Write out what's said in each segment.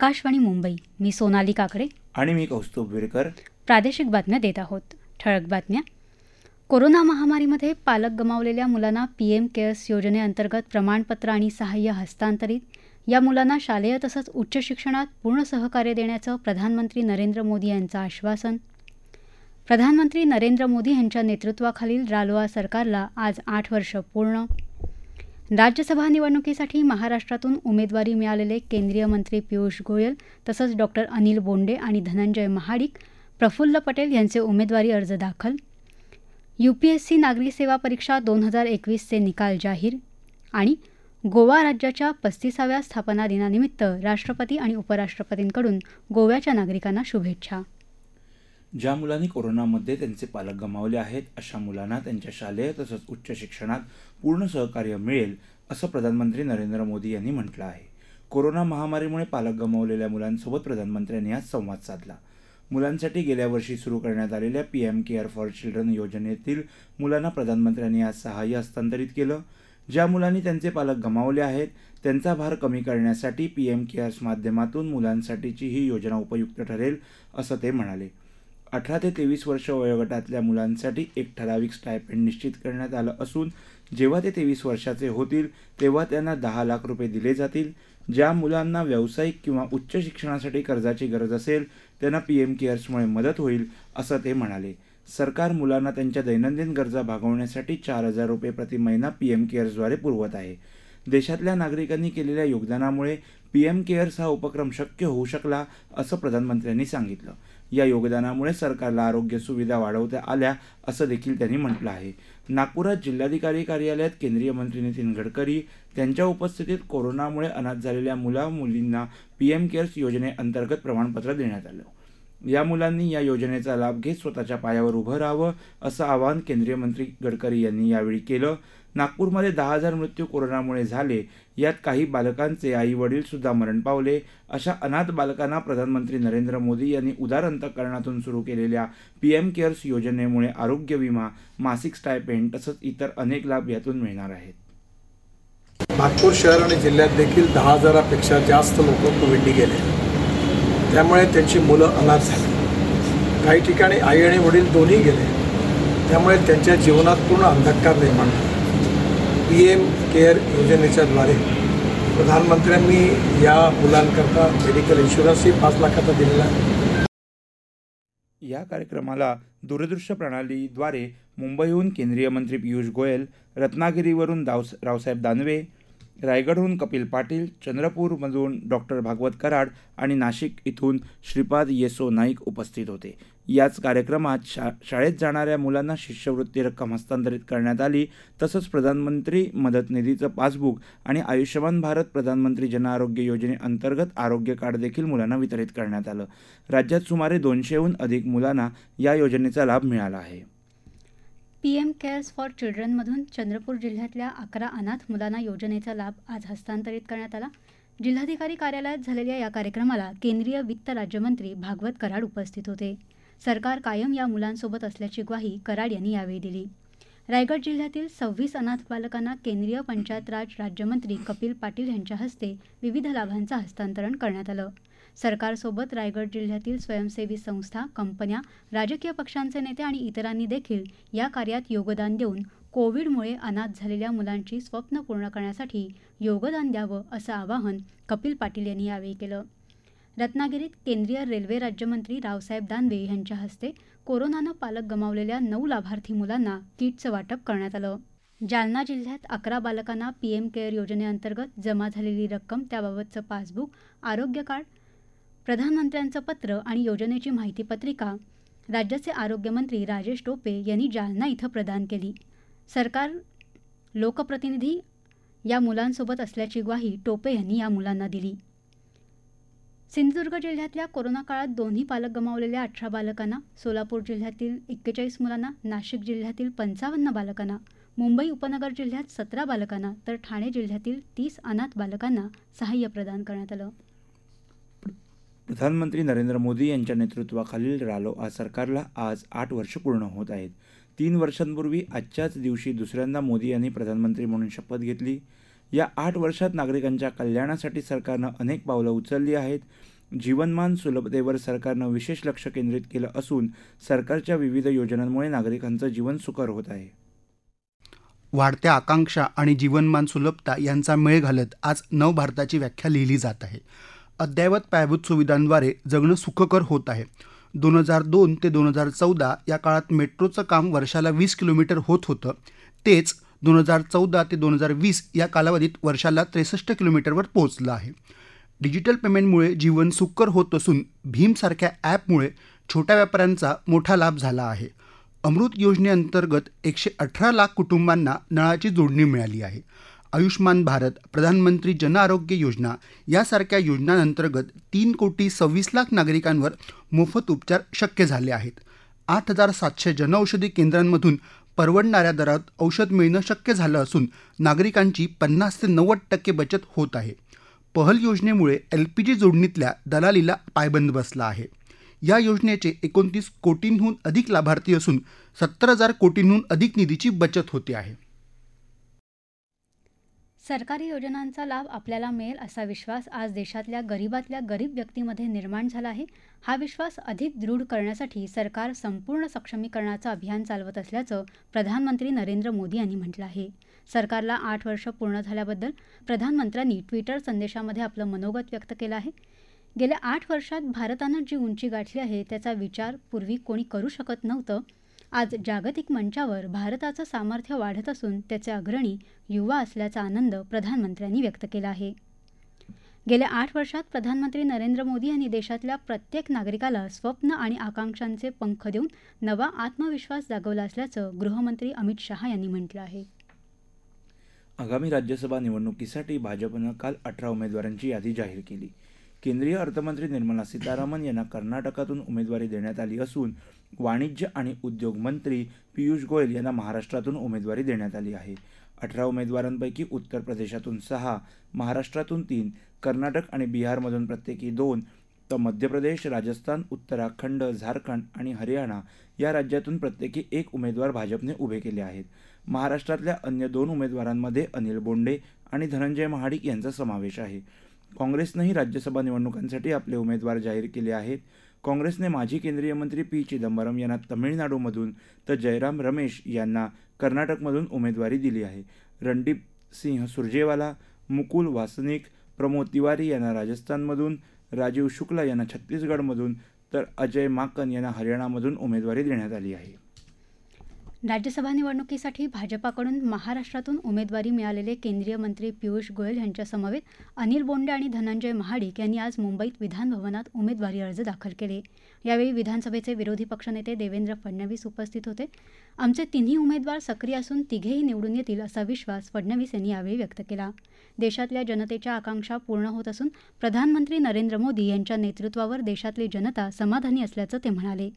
आकाशवाणी मुंबई मी सोनाली काकडे आणि मी कौस्तुभ विरकर प्रादेशिक बातम्या देत आहोत ठळक बातम्या कोरोना महामारीमध्ये पालक गमावलेल्या मुलांना पीएम केअर्स योजनेअंतर्गत प्रमाणपत्र आणि सहाय्य हस्तांतरित या मुलांना शालेय तसंच उच्च शिक्षणात पूर्ण सहकार्य देण्याचं प्रधानमंत्री नरेंद्र मोदी यांचं आश्वासन प्रधानमंत्री नरेंद्र मोदी यांच्या नेतृत्वाखालील रालोआ सरकारला आज आठ वर्ष पूर्ण राज्यसभा निवडणुकीसाठी महाराष्ट्रातून उमेदवारी मिळालेले केंद्रीय मंत्री पियुष गोयल तसंच डॉक्टर अनिल बोंडे आणि धनंजय महाडिक प्रफुल्ल पटेल यांचे उमेदवारी अर्ज दाखल यूपीएससी नागरी सेवा परीक्षा दोन हजार एकवीसचे निकाल जाहीर आणि गोवा राज्याच्या पस्तीसाव्या स्थापना दिनानिमित्त राष्ट्रपती आणि उपराष्ट्रपतींकडून गोव्याच्या नागरिकांना शुभेच्छा ज्या मुलांनी कोरोनामध्ये त्यांचे पालक गमावले आहेत अशा मुलांना त्यांच्या शालेय तसंच उच्च शिक्षणात पूर्ण सहकार्य मिळेल असं प्रधानमंत्री नरेंद्र मोदी यांनी म्हटलं आहे कोरोना महामारीमुळे पालक गमावलेल्या मुलांसोबत प्रधानमंत्र्यांनी आज संवाद साधला मुलांसाठी गेल्या वर्षी सुरू करण्यात आलेल्या P M care for children योजनेतील मुलांना प्रधानमंत्र्यांनी आज सहाय्य हस्तांतरित केलं ज्या मुलांनी त्यांचे पालक गमावले आहेत त्यांचा भार कमी करण्यासाठी पी एम केअर्स माध्यमातून मुलांसाठीची ही योजना उपयुक्त ठरेल असं ते म्हणाले अठरा ते तेवीस वर्ष वयोगटातल्या मुलांसाठी एक ठराविक स्टायपेंड निश्चित करण्यात आलं असून जेव्हा ते तेवीस वर्षाचे होतील तेव्हा त्यांना दहा लाख रुपये दिले जातील ज्या मुलांना व्यावसायिक किंवा उच्च शिक्षणासाठी कर्जाची गरज असेल त्यांना पी एम केअर्समुळे मदत होईल असं ते म्हणाले सरकार मुलांना त्यांच्या दैनंदिन गरजा भागवण्यासाठी चार हजार रुपये प्रति महिना पी एम केअर्सद्वारे पुरवत आहे देशातल्या नागरिकांनी केलेल्या योगदानामुळे पी एम केअर्स हा उपक्रम शक्य होऊ शकला असं प्रधानमंत्र्यांनी सांगितलं या योगदानामुळे सरकारला आरोग्य सुविधा वाढवता आल्या असं देखील त्यांनी म्हटलं आहे नागपुरात जिल्हाधिकारी कार्यालयात केंद्रीय मंत्री नितीन गडकरी त्यांच्या उपस्थितीत कोरोनामुळे अनाथ झालेल्या मुला मुलींना पीएम केअर्स योजनेअंतर्गत प्रमाणपत्र देण्यात आलं या मुलांनी या योजनेचा लाभ घेत स्वतःच्या पायावर उभं राहावं असं आवाहन केंद्रीय मंत्री गडकरी यांनी यावेळी केलं नागपूरमध्ये दहा हजार मृत्यू कोरोनामुळे झाले यात काही बालकांचे आई वडील सुद्धा मरण पावले अशा अनाथ बालकांना प्रधानमंत्री नरेंद्र मोदी यांनी उदार अंतकरणातून सुरू केलेल्या पी एम केअर्स योजनेमुळे आरोग्य विमा मासिक स्टायपेंड तसंच इतर अनेक लाभ यातून मिळणार आहेत नागपूर शहर आणि जिल्ह्यात देखील दहा हजारापेक्षा जास्त लोक कोविडनी गेले त्यामुळे त्यांची मुलं अनाथ झाली काही ठिकाणी आई आणि वडील दोन्ही गेले त्यामुळे त्यांच्या जीवनात पूर्ण अंधकार निर्माण झाला पी एम केअर द्वारे प्रधानमंत्र्यांनी या मुलांकरता मेडिकल इन्शुरन्सही पाच लाखाचा दिलेला आहे या कार्यक्रमाला दूरदृश्य प्रणालीद्वारे मुंबईहून केंद्रीय मंत्री पियुष गोयल रत्नागिरीवरून दाव रावसाहेब दानवे रायगडहून कपिल पाटील चंद्रपूरमधून डॉक्टर भागवत कराड आणि नाशिक इथून श्रीपाद येसो नाईक उपस्थित होते याच कार्यक्रमात शा शाळेत जाणाऱ्या मुलांना शिष्यवृत्ती रक्कम हस्तांतरित करण्यात आली तसंच प्रधानमंत्री मदत निधीचं पासबुक आणि आयुष्यमान भारत प्रधानमंत्री जनआरोग्य योजनेअंतर्गत आरोग्य कार्ड देखील मुलांना वितरित करण्यात आलं राज्यात सुमारे दोनशेहून अधिक मुलांना या योजनेचा लाभ मिळाला आहे पी एम केअर्स फॉर चिल्ड्रनमधून चंद्रपूर जिल्ह्यातल्या अकरा अनाथ मुलांना योजनेचा लाभ आज हस्तांतरित करण्यात आला जिल्हाधिकारी कार्यालयात झालेल्या या कार्यक्रमाला केंद्रीय वित्त राज्यमंत्री भागवत कराड उपस्थित होते सरकार कायम या मुलांसोबत असल्याची ग्वाही कराड यांनी यावेळी दिली रायगड जिल्ह्यातील सव्वीस अनाथ बालकांना केंद्रीय पंचायत राज राज्यमंत्री कपिल पाटील यांच्या हस्ते विविध लाभांचं हस्तांतरण करण्यात आलं सरकारसोबत रायगड जिल्ह्यातील स्वयंसेवी संस्था कंपन्या राजकीय पक्षांचे नेते आणि इतरांनी देखील या कार्यात योगदान देऊन कोविडमुळे अनाथ झालेल्या मुलांची स्वप्न पूर्ण करण्यासाठी योगदान द्यावं असं आवाहन कपिल पाटील यांनी यावेळी केलं रत्नागिरीत केंद्रीय रेल्वे राज्यमंत्री रावसाहेब दानवे यांच्या हस्ते कोरोनानं पालक गमावलेल्या नऊ लाभार्थी मुलांना किटचं वाटप करण्यात आलं जालना जिल्ह्यात अकरा बालकांना पीएम केअर योजनेअंतर्गत जमा झालेली रक्कम त्याबाबतचं पासबुक आरोग्य कार्ड प्रधानमंत्र्यांचं पत्र आणि योजनेची माहिती पत्रिका राज्याचे आरोग्यमंत्री राजेश टोपे यांनी जालना इथं प्रदान केली सरकार लोकप्रतिनिधी या मुलांसोबत असल्याची ग्वाही टोपे यांनी या मुलांना दिली सिंधुदुर्ग जिल्ह्यातल्या कोरोना काळात दोन्ही पालक गमावलेल्या अठरा बालकांना सोलापूर जिल्ह्यातील एक्केचाळीस मुलांना नाशिक जिल्ह्यातील पंचावन्न बालकांना मुंबई उपनगर जिल्ह्यात सतरा बालकांना तर ठाणे जिल्ह्यातील तीस अनाथ बालकांना सहाय्य प्रदान करण्यात आलं प्रधानमंत्री नरेंद्र मोदी यांच्या नेतृत्वाखालील रालोआ सरकारला आज आठ वर्ष पूर्ण होत आहेत तीन वर्षांपूर्वी आजच्याच दिवशी दुसऱ्यांदा मोदी यांनी प्रधानमंत्री म्हणून शपथ घेतली या आठ वर्षात नागरिकांच्या कल्याणासाठी सरकारनं अनेक पावलं उचलली आहेत जीवनमान सुलभतेवर सरकारनं विशेष लक्ष केंद्रित केलं असून सरकारच्या विविध योजनांमुळे नागरिकांचं जीवन सुकर होत आहे वाढत्या आकांक्षा आणि जीवनमान सुलभता यांचा मेळ घालत आज नवभारताची व्याख्या लिहिली जात आहे अद्ययावत पायाभूत सुविधांद्वारे जगणं सुखकर होत आहे दोन हजार दोन ते दोन हजार चौदा या काळात मेट्रोचं काम वर्षाला वीस किलोमीटर होत होतं तेच दोन हजार चौदा ते दोन हजार वीस या कालावधीत वर्षाला त्रेसष्ट किलोमीटरवर पोहोचलं आहे डिजिटल पेमेंटमुळे जीवन सुकर होत असून भीमसारख्या ॲपमुळे छोट्या व्यापाऱ्यांचा मोठा लाभ झाला आहे अमृत योजनेअंतर्गत एकशे अठरा लाख कुटुंबांना नळाची जोडणी मिळाली आहे आयुष्मान भारत प्रधानमंत्री जन आरोग्य योजना यासारख्या योजनांअंतर्गत तीन कोटी सव्वीस लाख नागरिकांवर मोफत उपचार शक्य झाले आहेत आठ हजार सातशे जनऔषधी केंद्रांमधून परवडणाऱ्या दरात औषध मिळणं शक्य झालं असून नागरिकांची पन्नास ते नव्वद टक्के बचत होत आहे पहल योजनेमुळे एल पी जी जोडणीतल्या दलालीला पायबंद बसला आहे या योजनेचे एकोणतीस कोटींहून अधिक लाभार्थी असून सत्तर हजार कोटींहून अधिक निधीची बचत होते आहे सरकारी योजनांचा लाभ आपल्याला मिळेल असा विश्वास आज देशातल्या गरिबातल्या गरीब व्यक्तीमध्ये निर्माण झाला आहे हा विश्वास अधिक दृढ करण्यासाठी सरकार संपूर्ण सक्षमीकरणाचं अभियान चालवत असल्याचं प्रधानमंत्री नरेंद्र मोदी यांनी म्हटलं आहे सरकारला आठ वर्ष पूर्ण झाल्याबद्दल प्रधानमंत्र्यांनी ट्विटर संदेशामध्ये आपलं मनोगत व्यक्त केलं आहे गेल्या आठ वर्षात भारतानं जी उंची गाठली आहे त्याचा विचार पूर्वी कोणी करू शकत नव्हतं आज जागतिक मंचावर भारताचं सामर्थ्य वाढत असून त्याचे अग्रणी युवा असल्याचा आनंद प्रधानमंत्र्यांनी व्यक्त केला आहे गेल्या आठ वर्षात प्रधानमंत्री नरेंद्र मोदी यांनी देशातल्या प्रत्येक नागरिकाला स्वप्न आणि आकांक्षांचे पंख देऊन नवा आत्मविश्वास जागवला असल्याचं गृहमंत्री अमित शहा यांनी म्हटलं आहे आगामी राज्यसभा निवडणुकीसाठी भाजपनं काल अठरा उमेदवारांची यादी जाहीर केली केंद्रीय अर्थमंत्री निर्मला सीतारामन यांना कर्नाटकातून उमेदवारी देण्यात आली असून वाणिज्य आणि उद्योग मंत्री पियुष गोयल यांना महाराष्ट्रातून उमेदवारी देण्यात आली आहे अठरा उमेदवारांपैकी उत्तर प्रदेशातून सहा महाराष्ट्रातून तीन कर्नाटक आणि बिहारमधून प्रत्येकी दोन तर मध्य प्रदेश राजस्थान उत्तराखंड झारखंड आणि हरियाणा या राज्यातून प्रत्येकी एक उमेदवार भाजपने उभे केले आहेत महाराष्ट्रातल्या अन्य दोन उमेदवारांमध्ये अनिल बोंडे आणि धनंजय महाडिक यांचा समावेश आहे काँग्रेसनंही राज्यसभा निवडणुकांसाठी आपले उमेदवार जाहीर केले आहेत काँग्रेसने माजी केंद्रीय मंत्री पी चिदंबरम यांना तमिळनाडूमधून तर जयराम रमेश यांना कर्नाटकमधून उमेदवारी दिली आहे रणदीप सिंह सुरजेवाला मुकुल वासनिक प्रमोद तिवारी यांना राजस्थानमधून राजीव शुक्ला यांना छत्तीसगडमधून तर अजय माकन यांना हरियाणामधून उमेदवारी देण्यात आली आहे राज्यसभा निवडणुकीसाठी भाजपाकडून महाराष्ट्रातून उमेदवारी मिळालेले केंद्रीय मंत्री पियुष गोयल यांच्यासमवेत अनिल बोंडे आणि धनंजय महाडिक यांनी आज मुंबईत विधानभवनात उमेदवारी अर्ज दाखल केले यावेळी विधानसभेचे विरोधी पक्षनेते देवेंद्र फडणवीस उपस्थित होते आमचे तिन्ही उमेदवार सक्रिय असून तिघेही निवडून येतील असा विश्वास फडणवीस यांनी यावेळी व्यक्त केला देशातल्या जनतेच्या आकांक्षा पूर्ण होत असून प्रधानमंत्री नरेंद्र मोदी यांच्या नेतृत्वावर देशातली जनता समाधानी असल्याचं ते म्हणाले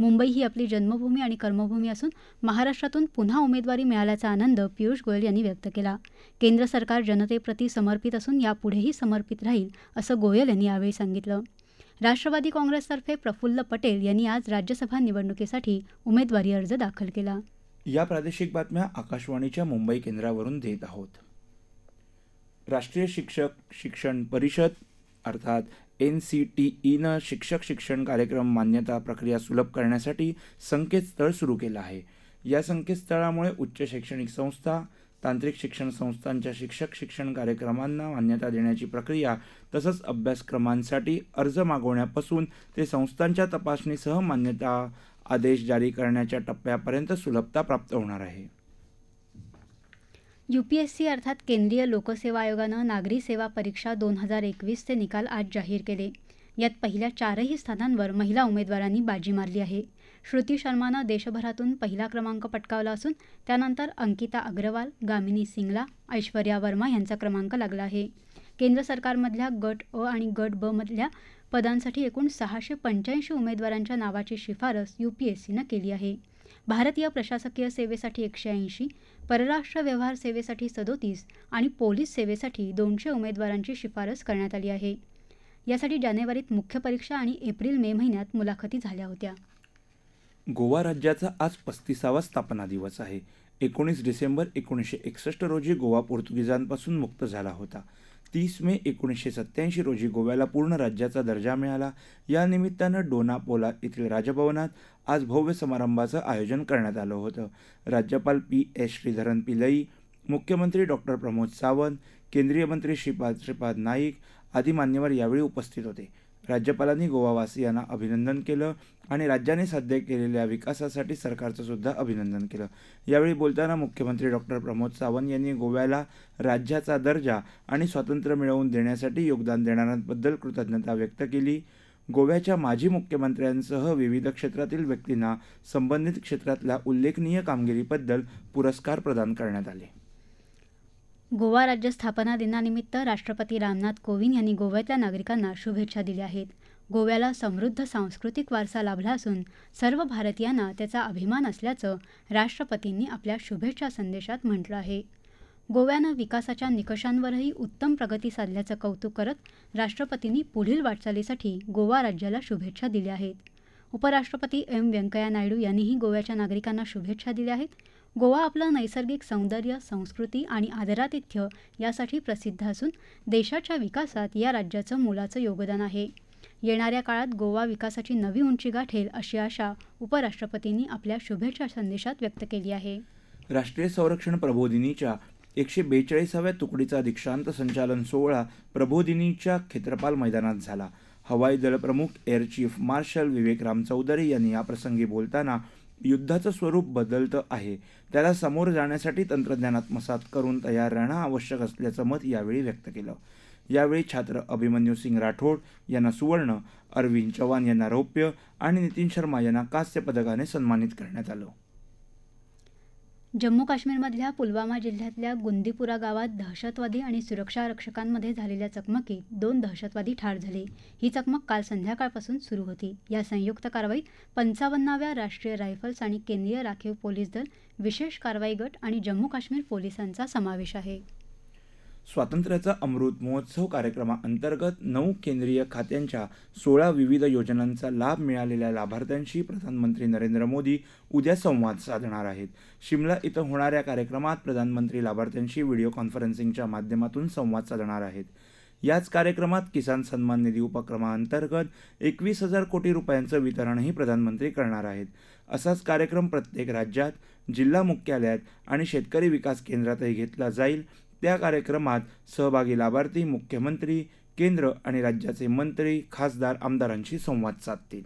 मुंबई ही आपली जन्मभूमी आणि कर्मभूमी असून महाराष्ट्रातून पुन्हा उमेदवारी मिळाल्याचा आनंद पियुष गोयल यांनी व्यक्त केला केंद्र सरकार जनतेप्रती समर्पित असून यापुढेही समर्पित राहील असं गोयल यांनी यावेळी सांगितलं राष्ट्रवादी काँग्रेसतर्फे प्रफुल्ल पटेल यांनी आज राज्यसभा निवडणुकीसाठी उमेदवारी अर्ज दाखल केला या प्रादेशिक बातम्या आकाशवाणीच्या मुंबई केंद्रावरून देत आहोत राष्ट्रीय शिक्षक शिक्षण परिषद अर्थात एन सी टी ईनं शिक्षक शिक्षण कार्यक्रम मान्यता प्रक्रिया सुलभ करण्यासाठी संकेतस्थळ सुरू केलं आहे या संकेतस्थळामुळे उच्च शैक्षणिक संस्था तांत्रिक शिक्षण संस्थांच्या शिक्षक शिक्षण कार्यक्रमांना मान्यता देण्याची प्रक्रिया तसंच अभ्यासक्रमांसाठी अर्ज मागवण्यापासून ते संस्थांच्या तपासणीसह मान्यता आदेश जारी करण्याच्या टप्प्यापर्यंत सुलभता प्राप्त होणार आहे यूपीएससी अर्थात केंद्रीय लोकसेवा आयोगानं नागरी सेवा परीक्षा दोन हजार एकवीसचे निकाल आज जाहीर केले यात पहिल्या चारही स्थानांवर महिला उमेदवारांनी बाजी मारली आहे श्रुती शर्मानं देशभरातून पहिला क्रमांक पटकावला असून त्यानंतर अंकिता अग्रवाल गामिनी सिंगला ऐश्वर्या वर्मा यांचा क्रमांक लागला आहे केंद्र सरकारमधल्या गट अ आणि गट ब मधल्या पदांसाठी एकूण सहाशे पंच्याऐंशी उमेदवारांच्या नावाची शिफारस यूपीएससीनं केली आहे भारतीय प्रशासकीय सेवेसाठी एकशे ऐंशी परराष्ट्र व्यवहार सेवेसाठी सदोतीस आणि पोलीस सेवेसाठी दोनशे उमेदवारांची शिफारस करण्यात आली आहे यासाठी जानेवारीत मुख्य परीक्षा आणि एप्रिल मे महिन्यात मुलाखती झाल्या होत्या गोवा राज्याचा आज पस्तीसावा स्थापना दिवस आहे एकोणीस डिसेंबर एकोणीसशे एकसष्ट रोजी गोवा पोर्तुगीजांपासून मुक्त झाला होता तीस मे एकोणीसशे सत्त्याऐंशी रोजी गोव्याला पूर्ण राज्याचा दर्जा मिळाला या निमित्तानं डोनापोला येथील राजभवनात आज भव्य समारंभाचं आयोजन करण्यात आलं होतं राज्यपाल पी एस श्रीधरन पिलई मुख्यमंत्री डॉक्टर प्रमोद सावंत केंद्रीय मंत्री श्रीपाद श्रीपाद नाईक आदी मान्यवर यावेळी उपस्थित होते राज्यपालांनी गोवावासियांना अभिनंदन केलं आणि राज्याने साध्य केलेल्या विकासासाठी सरकारचं सुद्धा अभिनंदन केलं यावेळी बोलताना मुख्यमंत्री डॉक्टर प्रमोद सावंत यांनी गोव्याला राज्याचा दर्जा आणि स्वातंत्र्य मिळवून देण्यासाठी योगदान देणाऱ्यांबद्दल कृतज्ञता व्यक्त केली गोव्याच्या माजी मुख्यमंत्र्यांसह विविध क्षेत्रातील व्यक्तींना संबंधित क्षेत्रातल्या उल्लेखनीय कामगिरीबद्दल पुरस्कार प्रदान करण्यात आले गोवा राज्य स्थापना दिनानिमित्त राष्ट्रपती रामनाथ कोविंद यांनी गोव्यातल्या नागरिकांना शुभेच्छा दिल्या आहेत गोव्याला समृद्ध सांस्कृतिक वारसा लाभला असून सर्व भारतीयांना त्याचा अभिमान असल्याचं राष्ट्रपतींनी आपल्या शुभेच्छा संदेशात म्हटलं आहे गोव्यानं विकासाच्या निकषांवरही उत्तम प्रगती साधल्याचं कौतुक करत राष्ट्रपतींनी पुढील वाटचालीसाठी गोवा राज्याला शुभेच्छा दिल्या आहेत उपराष्ट्रपती एम व्यंकय्या नायडू यांनीही गोव्याच्या नागरिकांना शुभेच्छा दिल्या आहेत गोवा आपलं नैसर्गिक सौंदर्य संस्कृती आणि आदरातिथ्य यासाठी प्रसिद्ध असून देशाच्या विकासात या राज्याचं मोलाचं योगदान आहे येणाऱ्या काळात गोवा विकासाची नवी उंची गाठेल अशी आशा उपराष्ट्रपतींनी आपल्या शुभेच्छा संदेशात व्यक्त केली आहे राष्ट्रीय संरक्षण प्रबोधिनीच्या एकशे बेचाळीसाव्या तुकडीचा दीक्षांत संचालन सोहळा प्रबोधिनीच्या खेत्रपाल मैदानात झाला हवाई प्रमुख air chief marshal Vivek Ram Chaudhari यांनी याप्रसंगी बोलताना युद्धाचं स्वरूप बदलतं आहे त्याला समोर जाण्यासाठी तंत्रज्ञानात्मसात करून तयार राहणं आवश्यक असल्याचं मत यावेळी व्यक्त केलं यावेळी छात्र अभिमन्यू सिंग राठोड यांना सुवर्ण अरविंद चव्हाण यांना रौप्य आणि नितीन शर्मा यांना कांस्य पदकाने सन्मानित करण्यात आलं जम्मू काश्मीरमधल्या पुलवामा जिल्ह्यातल्या गुंदीपुरा गावात दहशतवादी आणि सुरक्षा रक्षकांमध्ये झालेल्या चकमकीत दोन दहशतवादी ठार झाले ही चकमक काल संध्याकाळपासून सुरू होती या संयुक्त कारवाईत पंचावन्नाव्या राष्ट्रीय रायफल्स आणि केंद्रीय राखीव पोलीस दल विशेष कारवाई गट आणि जम्मू काश्मीर पोलिसांचा समावेश आहे स्वातंत्र्याचा अमृत महोत्सव कार्यक्रमाअंतर्गत नऊ केंद्रीय खात्यांच्या सोळा विविध योजनांचा लाभ मिळालेल्या लाभार्थ्यांशी प्रधानमंत्री नरेंद्र मोदी उद्या संवाद साधणार आहेत शिमला इथं होणाऱ्या कार्यक्रमात प्रधानमंत्री लाभार्थ्यांशी व्हिडिओ कॉन्फरन्सिंगच्या माध्यमातून संवाद साधणार आहेत याच कार्यक्रमात किसान सन्मान निधी उपक्रमाअंतर्गत एकवीस हजार कोटी रुपयांचं वितरणही प्रधानमंत्री करणार आहेत असाच कार्यक्रम प्रत्येक राज्यात जिल्हा मुख्यालयात आणि शेतकरी विकास केंद्रातही घेतला जाईल त्या कार्यक्रमात सहभागी लाभार्थी मुख्यमंत्री केंद्र आणि राज्याचे मंत्री खासदार आमदारांशी संवाद साधतील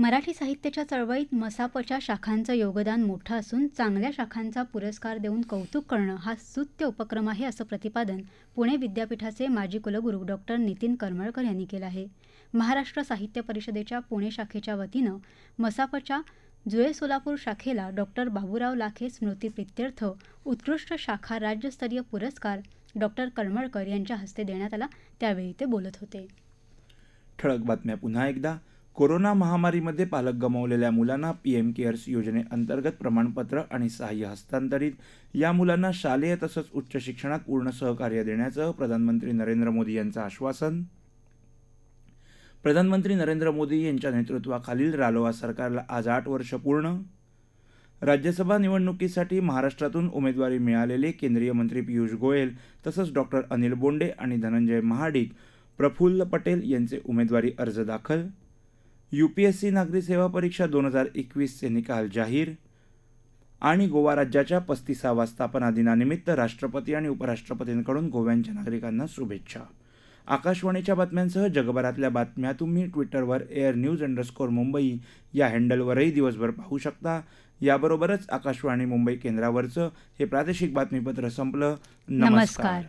मराठी साहित्याच्या चळवळीत मसापच्या शाखांचं योगदान मोठं असून चांगल्या शाखांचा पुरस्कार देऊन कौतुक करणं हा सुत्य उपक्रम आहे असं प्रतिपादन पुणे विद्यापीठाचे माजी कुलगुरू डॉक्टर नितीन करमळकर यांनी केलं आहे महाराष्ट्र साहित्य परिषदेच्या पुणे शाखेच्या वतीनं मसापच्या जुळे सोलापूर शाखेला डॉक्टर बाबूराव लाखे स्मृती प्रित्यर्थ उत्कृष्ट शाखा राज्यस्तरीय पुरस्कार डॉक्टर कळमळकर यांच्या हस्ते देण्यात आला त्यावेळी ते बोलत होते ठळक बातम्या पुन्हा एकदा कोरोना महामारीमध्ये पालक गमावलेल्या मुलांना पी एम केअर्स योजनेअंतर्गत प्रमाणपत्र आणि सहाय्य हस्तांतरित या मुलांना शालेय तसंच उच्च शिक्षणात पूर्ण सहकार्य देण्याचं प्रधानमंत्री नरेंद्र मोदी यांचं आश्वासन प्रधानमंत्री नरेंद्र मोदी यांच्या नेतृत्वाखालील रालोआ सरकारला आज आठ वर्ष पूर्ण राज्यसभा निवडणुकीसाठी महाराष्ट्रातून उमेदवारी मिळालेले केंद्रीय मंत्री पियुष गोयल तसंच डॉक्टर अनिल बोंडे आणि धनंजय महाडिक प्रफुल्ल पटेल यांचे उमेदवारी अर्ज दाखल यूपीएससी नागरी सेवा परीक्षा दोन हजार एकवीसचे निकाल जाहीर आणि गोवा राज्याच्या पस्तीसावा स्थापना दिनानिमित्त राष्ट्रपती आणि उपराष्ट्रपतींकडून गोव्यांच्या नागरिकांना शुभेच्छा आकाशवाणीच्या बातम्यांसह जगभरातल्या बातम्या तुम्ही ट्विटरवर एअर न्यूज अंडरस्कोर मुंबई या हँडलवरही दिवसभर पाहू शकता याबरोबरच आकाशवाणी मुंबई केंद्रावरचं हे प्रादेशिक बातमीपत्र संपलं नमस्कार